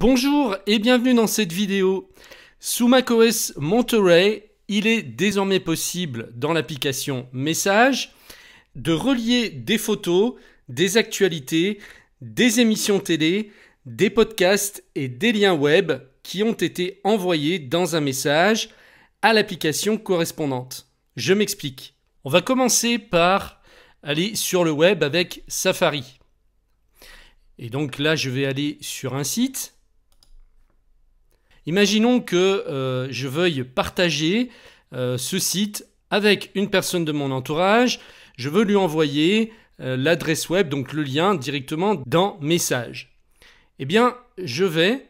Bonjour et bienvenue dans cette vidéo. Sous macOS Monterey, il est désormais possible dans l'application Message de relier des photos, des actualités, des émissions télé, des podcasts et des liens web qui ont été envoyés dans un message à l'application correspondante. Je m'explique. On va commencer par aller sur le web avec Safari. Et donc là, je vais aller sur un site Imaginons que euh, je veuille partager euh, ce site avec une personne de mon entourage. Je veux lui envoyer euh, l'adresse web, donc le lien directement dans Message. Eh bien, je vais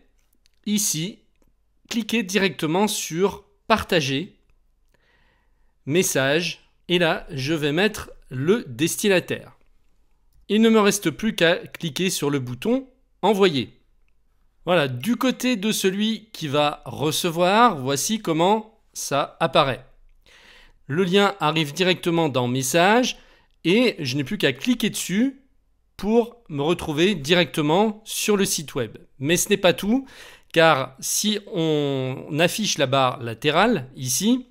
ici cliquer directement sur Partager, Message, et là, je vais mettre le destinataire. Il ne me reste plus qu'à cliquer sur le bouton Envoyer. Voilà, du côté de celui qui va recevoir, voici comment ça apparaît. Le lien arrive directement dans Message et je n'ai plus qu'à cliquer dessus pour me retrouver directement sur le site web. Mais ce n'est pas tout, car si on affiche la barre latérale ici,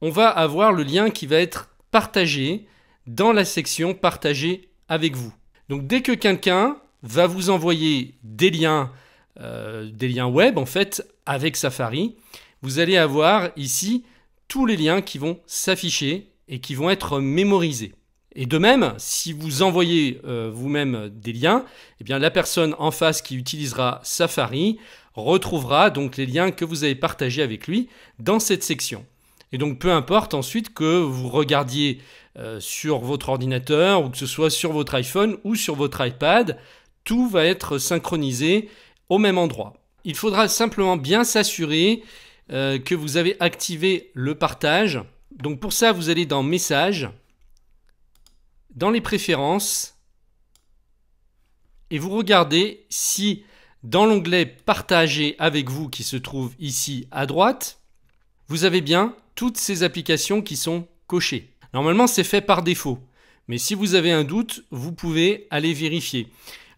on va avoir le lien qui va être partagé dans la section Partager avec vous. Donc dès que quelqu'un va vous envoyer des liens euh, des liens web en fait avec Safari, vous allez avoir ici tous les liens qui vont s'afficher et qui vont être mémorisés. Et de même, si vous envoyez euh, vous-même des liens, eh bien la personne en face qui utilisera Safari retrouvera donc les liens que vous avez partagés avec lui dans cette section. Et donc peu importe ensuite que vous regardiez euh, sur votre ordinateur ou que ce soit sur votre iPhone ou sur votre iPad, tout va être synchronisé au même endroit. Il faudra simplement bien s'assurer euh, que vous avez activé le partage. Donc pour ça, vous allez dans Messages, dans les préférences, et vous regardez si dans l'onglet Partager avec vous qui se trouve ici à droite, vous avez bien toutes ces applications qui sont cochées. Normalement, c'est fait par défaut. Mais si vous avez un doute, vous pouvez aller vérifier.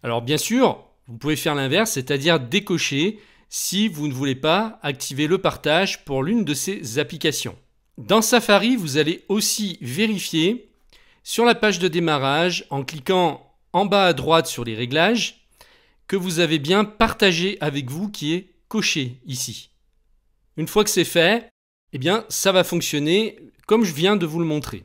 Alors bien sûr, vous pouvez faire l'inverse, c'est-à-dire décocher si vous ne voulez pas activer le partage pour l'une de ces applications. Dans Safari, vous allez aussi vérifier sur la page de démarrage en cliquant en bas à droite sur les réglages que vous avez bien partagé avec vous qui est coché ici. Une fois que c'est fait, eh bien ça va fonctionner comme je viens de vous le montrer.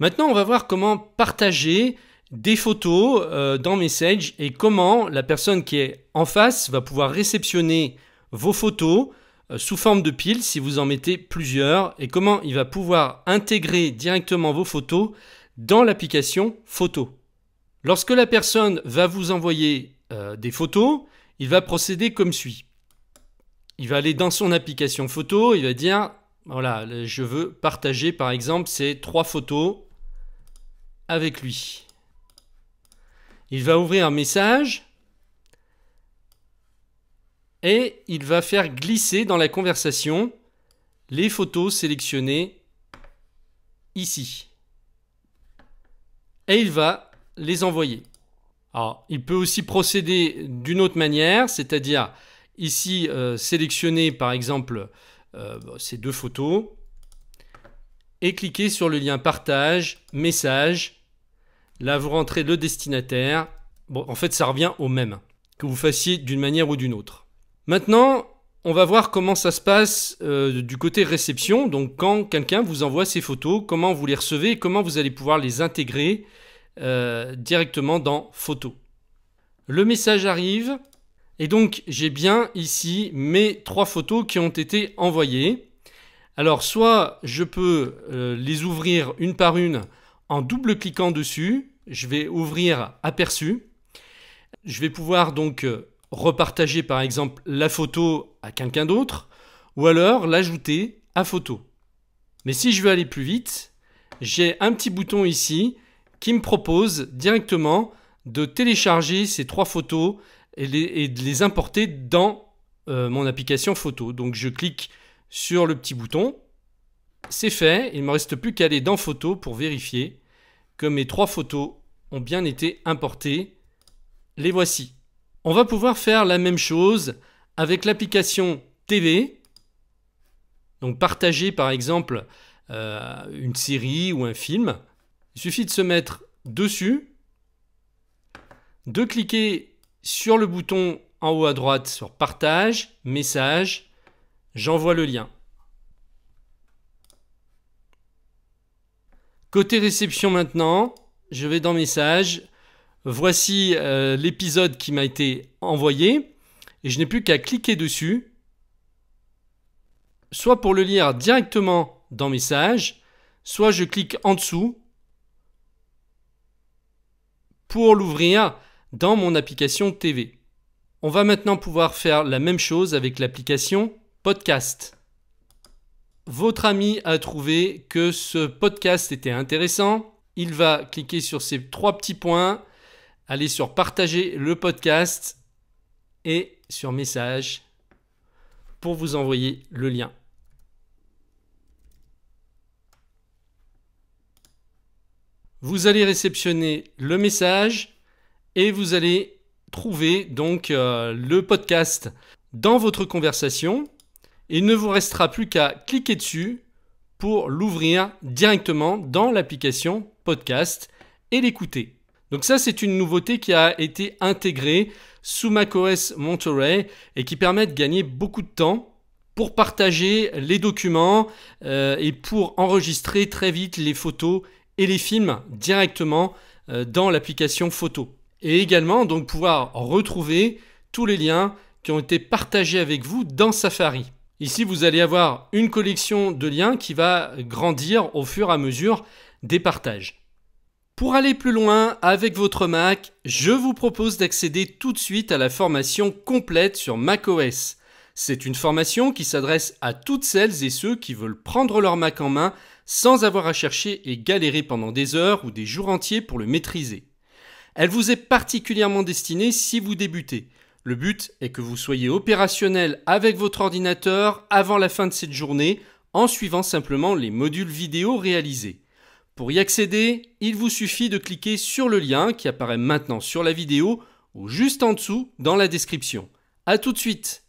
Maintenant, on va voir comment partager des photos euh, dans Message et comment la personne qui est en face va pouvoir réceptionner vos photos euh, sous forme de pile si vous en mettez plusieurs et comment il va pouvoir intégrer directement vos photos dans l'application photo. Lorsque la personne va vous envoyer euh, des photos, il va procéder comme suit. Il va aller dans son application photo, il va dire, voilà, je veux partager par exemple ces trois photos avec lui. Il va ouvrir un message et il va faire glisser dans la conversation les photos sélectionnées ici. Et il va les envoyer. il peut aussi procéder d'une autre manière, c'est-à-dire ici euh, sélectionner par exemple euh, bah, ces deux photos et cliquer sur le lien partage, message Là, vous rentrez le destinataire. Bon, en fait, ça revient au même, que vous fassiez d'une manière ou d'une autre. Maintenant, on va voir comment ça se passe euh, du côté réception. Donc, quand quelqu'un vous envoie ses photos, comment vous les recevez et comment vous allez pouvoir les intégrer euh, directement dans Photo. Le message arrive. Et donc, j'ai bien ici mes trois photos qui ont été envoyées. Alors, soit je peux euh, les ouvrir une par une en double-cliquant dessus, je vais ouvrir aperçu. Je vais pouvoir donc euh, repartager par exemple la photo à quelqu'un d'autre ou alors l'ajouter à photo. Mais si je veux aller plus vite, j'ai un petit bouton ici qui me propose directement de télécharger ces trois photos et, de les importer dans euh, mon application photo. Donc je clique sur le petit bouton. C'est fait, il ne me reste plus qu'à aller dans photo pour vérifier que mes trois photos ont bien été importées. Les voici. On va pouvoir faire la même chose avec l'application TV. Donc partager par exemple euh, une série ou un film. Il suffit de se mettre dessus, de cliquer sur le bouton en haut à droite sur partage, message, j'envoie le lien. Côté réception maintenant, je vais dans message. Voici euh, l'épisode qui m'a été envoyé et je n'ai plus qu'à cliquer dessus, soit pour le lire directement dans message, soit je clique en dessous pour l'ouvrir dans mon application TV. On va maintenant pouvoir faire la même chose avec l'application podcast votre ami a trouvé que ce podcast était intéressant, il va cliquer sur ces trois petits points, aller sur partager le podcast et sur message pour vous envoyer le lien. Vous allez réceptionner le message et vous allez trouver donc euh, le podcast dans votre conversation. Il ne vous restera plus qu'à cliquer dessus pour l'ouvrir directement dans l'application podcast et l'écouter. Donc ça, c'est une nouveauté qui a été intégrée sous macOS Monterey et qui permet de gagner beaucoup de temps pour partager les documents euh, et pour enregistrer très vite les photos et les films directement euh, dans l'application photo. Et également donc pouvoir retrouver tous les liens qui ont été partagés avec vous dans Safari. Ici, vous allez avoir une collection de liens qui va grandir au fur et à mesure des partages. Pour aller plus loin avec votre Mac, je vous propose d'accéder tout de suite à la formation complète sur macOS. C'est une formation qui s'adresse à toutes celles et ceux qui veulent prendre leur Mac en main sans avoir à chercher et galérer pendant des heures ou des jours entiers pour le maîtriser. Elle vous est particulièrement destinée si vous débutez, le but est que vous soyez opérationnel avec votre ordinateur avant la fin de cette journée en suivant simplement les modules vidéo réalisés. Pour y accéder, il vous suffit de cliquer sur le lien qui apparaît maintenant sur la vidéo ou juste en dessous dans la description. A tout de suite